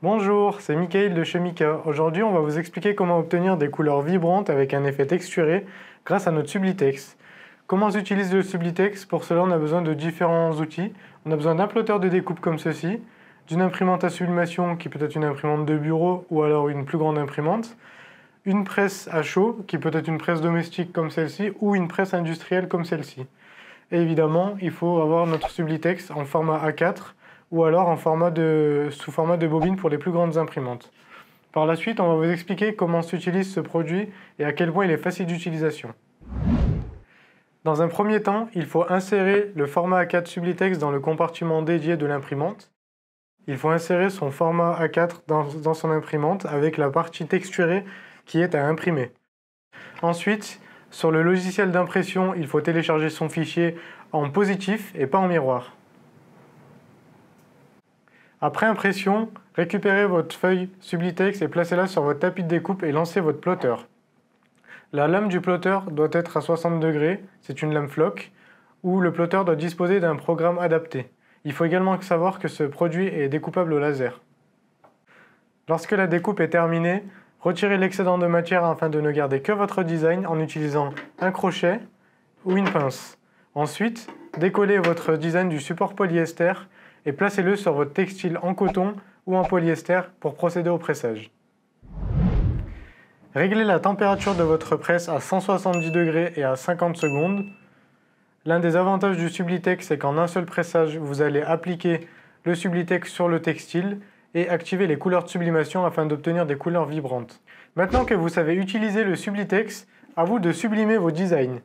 Bonjour, c'est Mickaël de chez Aujourd'hui, on va vous expliquer comment obtenir des couleurs vibrantes avec un effet texturé grâce à notre Sublitex. Comment s'utilise le Sublitex Pour cela, on a besoin de différents outils. On a besoin d'un plotteur de découpe comme ceci, d'une imprimante à sublimation qui peut être une imprimante de bureau ou alors une plus grande imprimante, une presse à chaud qui peut être une presse domestique comme celle-ci ou une presse industrielle comme celle-ci. évidemment, il faut avoir notre Sublitex en format A4 ou alors en format sous format de bobine pour les plus grandes imprimantes. Par la suite, on va vous expliquer comment s'utilise ce produit et à quel point il est facile d'utilisation. Dans un premier temps, il faut insérer le format A4 Sublitex dans le compartiment dédié de l'imprimante. Il faut insérer son format A4 dans, dans son imprimante avec la partie texturée qui est à imprimer. Ensuite, sur le logiciel d'impression, il faut télécharger son fichier en positif et pas en miroir. Après impression, récupérez votre feuille Sublitex et placez-la sur votre tapis de découpe et lancez votre plotter. La lame du plotter doit être à 60 degrés, c'est une lame floc, ou le plotter doit disposer d'un programme adapté. Il faut également savoir que ce produit est découpable au laser. Lorsque la découpe est terminée, retirez l'excédent de matière afin de ne garder que votre design en utilisant un crochet ou une pince. Ensuite, Décollez votre design du support polyester et placez-le sur votre textile en coton ou en polyester pour procéder au pressage. Réglez la température de votre presse à 170 degrés et à 50 secondes. L'un des avantages du Sublitex est qu'en un seul pressage, vous allez appliquer le Sublitex sur le textile et activer les couleurs de sublimation afin d'obtenir des couleurs vibrantes. Maintenant que vous savez utiliser le Sublitex, à vous de sublimer vos designs.